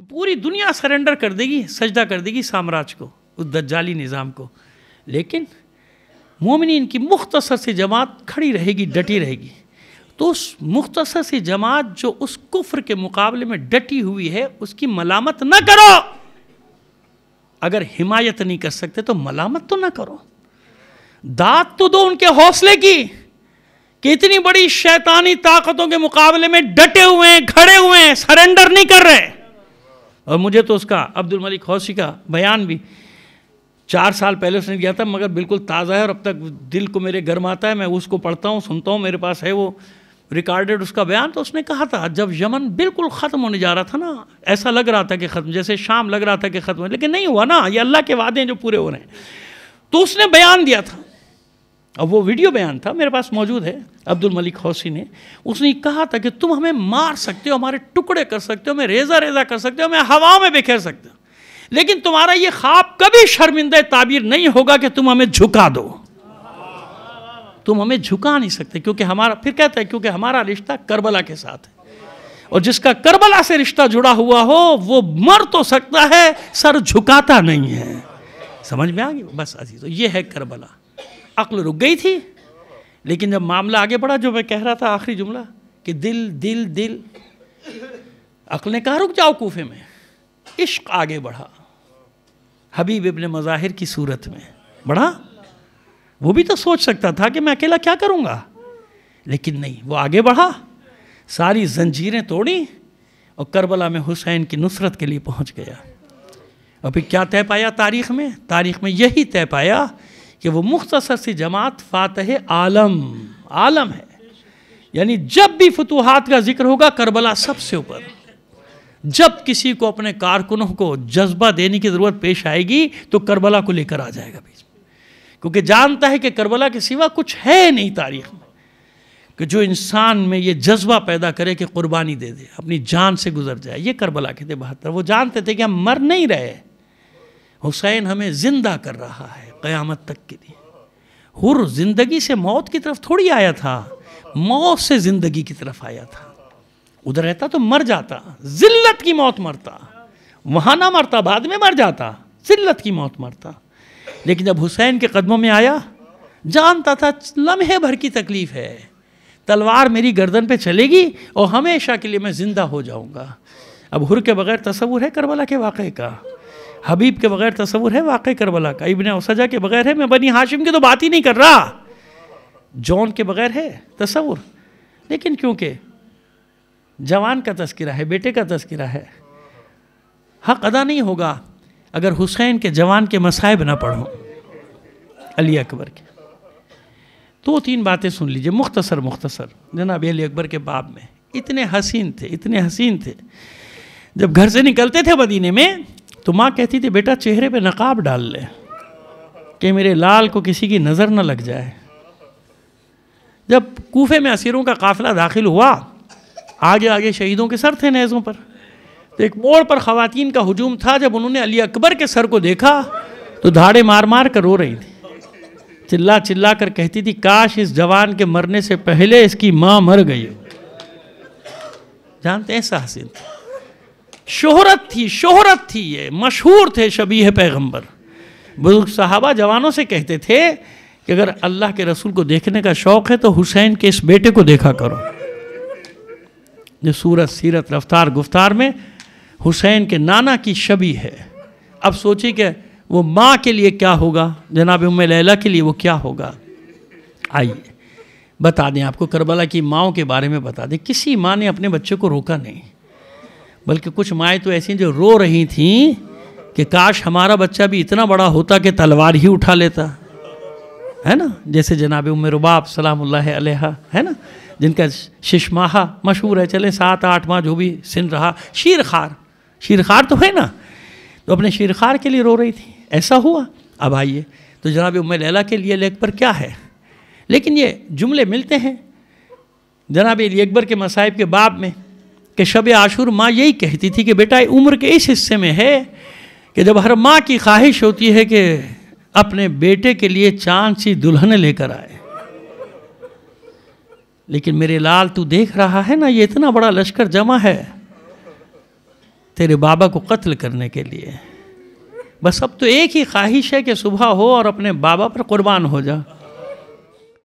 तो पूरी दुनिया सरेंडर कर देगी सजदा कर देगी साम्राज्य को उस दज्जाली निज़ाम को लेकिन मोमिन की मुख्तसर से जमात खड़ी रहेगी डटी रहेगी तो उस मुख्तसर सी जमात जो उस कुफ्र के मुकाबले में डटी हुई है उसकी मलामत ना करो अगर हिमायत नहीं कर सकते तो मलामत तो ना करो दात तो दो उनके हौसले की कि इतनी बड़ी शैतानी ताकतों के मुकाबले में डटे हुए हैं खड़े हुए हैं सरेंडर नहीं कर रहे हैं और मुझे तो उसका अब्दुल मलिक हौसी का बयान भी चार साल पहले उसने दिया था मगर बिल्कुल ताज़ा है और अब तक दिल को मेरे गर्म आता है मैं उसको पढ़ता हूँ सुनता हूँ मेरे पास है वो रिकॉर्डेड उसका बयान तो उसने कहा था जब यमन बिल्कुल ख़त्म होने जा रहा था ना ऐसा लग रहा था कि ख़त्म जैसे शाम लग रहा था कि ख़त्म लेकिन नहीं हुआ ना ये अल्लाह के वादे हैं जो पूरे हो रहे हैं तो उसने बयान दिया था अब वो वीडियो बयान था मेरे पास मौजूद है अब्दुल मलिक हौसी ने उसने कहा था कि तुम हमें मार सकते हो हमारे टुकड़े कर सकते हो हमें रेजा रेजा कर सकते हो हमें हवा में बिखेर सकते हो लेकिन तुम्हारा ये ख्वाब कभी शर्मिंदा ताबीर नहीं होगा कि तुम हमें झुका दो तुम हमें झुका नहीं सकते क्योंकि हमारा फिर कहता है क्योंकि हमारा रिश्ता करबला के साथ है और जिसका करबला से रिश्ता जुड़ा हुआ हो वो मर तो सकता है सर झुकाता नहीं है समझ में आ गई बस अजीज ये है करबला अक्ल रुक गई थी लेकिन जब मामला आगे बढ़ा जो मैं कह रहा था आखिरी जुमला कि दिल दिल दिल अक्ल ने कहा रुक जाओ कोफे में इश्क आगे बढ़ा हबीब इबन मज़ाहिर की सूरत में बढ़ा वो भी तो सोच सकता था कि मैं अकेला क्या करूँगा लेकिन नहीं वो आगे बढ़ा सारी जंजीरें तोड़ी और करबला में हुसैन की नुसरत के लिए पहुँच गया और फिर क्या तय पाया तारीख में तारीख में यही तय पाया कि वो मुख्तसर सी जमात फ़ातह आलम आलम है यानी जब भी फतूहत का जिक्र होगा करबला सबसे ऊपर जब किसी को अपने कारकुनों को जज्बा देने की ज़रूरत पेश आएगी तो करबला को लेकर आ जाएगा बीच में क्योंकि जानता है कि करबला के सिवा कुछ है नहीं तारीख में कि जो इंसान में ये जज्बा पैदा करे कि कुर्बानी दे दे अपनी जान से गुजर जाए ये करबला के थे बहत्तर वो जानते थे कि हम मर नहीं रहे हुसैन हमें ज़िंदा कर रहा है क़यामत तक के लिए हुर ज़िंदगी से मौत की तरफ थोड़ी आया था मौत से ज़िंदगी की तरफ आया था उधर रहता तो मर जाता जिल्लत की मौत मरता वहाँ ना मरता बाद में मर जाता जिल्लत की मौत मरता लेकिन जब हुसैन के कदमों में आया जानता था लम्हे भर की तकलीफ़ है तलवार मेरी गर्दन पे चलेगी और हमेशा के लिए मैं ज़िंदा हो जाऊँगा अब हुर के बगैर तस्वुर है करबला के वाक़े का हबीब के बगैर तस्वुर है वाकई करबला का इबन उसजा के बगैर है मैं बनी हाशिम की तो बात ही नहीं कर रहा जॉन के बगैर है तस्वुर लेकिन क्योंकि जवान का तस्करा है बेटे का तस्करा है हक अदा नहीं होगा अगर हुसैन के जवान के मसायब ना पढ़ो अली अकबर के दो तो तीन बातें सुन लीजिए मुख्तसर मुख्तसर जनाब अली अकबर के बाब में इतने हसीन थे इतने हसीन थे जब घर से निकलते थे मदीने में तो माँ कहती थी बेटा चेहरे पे नकाब डाल ले कि मेरे लाल को किसी की नज़र न लग जाए जब कोफे में असीरों का काफिला दाखिल हुआ आगे आगे शहीदों के सर थे नैज़ों पर तो एक मोड़ पर ख़वातीन का हजूम था जब उन्होंने अली अकबर के सर को देखा तो धाड़े मार मार कर रो रही थी चिल्ला चिल्ला कर कहती थी काश इस जवान के मरने से पहले इसकी माँ मर गई जानते हैं ऐसा हसीन शोहरत थी शोहरत थी ये मशहूर थे शबीह पैगंबर बुजुर्ग साहबा जवानों से कहते थे कि अगर अल्लाह के रसूल को देखने का शौक़ है तो हुसैन के इस बेटे को देखा करो जो सूरत सीरत रफ्तार गुफ्तार में हुसैन के नाना की शबी है अब सोचिए कि वो माँ के लिए क्या होगा जनाब उम लैला के लिए वो क्या होगा आइए बता दें आपको करबला की माओ के बारे में बता दें किसी माँ ने अपने बच्चे को रोका नहीं बल्कि कुछ माएँ तो ऐसी जो रो रही थीं कि काश हमारा बच्चा भी इतना बड़ा होता कि तलवार ही उठा लेता है ना जैसे जनाब उम्र रुबाब सलाम अलहा है ना जिनका शिशमाहा मशहूर है चले सात आठ माह जो भी सिन रहा शीरखार शीरखार तो है ना तो अपने शीरखार के लिए रो रही थी ऐसा हुआ अब आइए तो जनाब उमर लैला के लिए लेख पर क्या है लेकिन ये जुमले मिलते हैं जनाब अली अकबर के मसाइब के बाब में कि शब आशूर माँ यही कहती थी कि बेटा उम्र के इस हिस्से में है कि जब हर माँ की ख्वाहिश होती है कि अपने बेटे के लिए चांद सी दुल्हन लेकर आए लेकिन मेरे लाल तू देख रहा है ना ये इतना बड़ा लश्कर जमा है तेरे बाबा को कत्ल करने के लिए बस अब तो एक ही ख्वाहिश है कि सुबह हो और अपने बाबा पर कुर्बान हो जा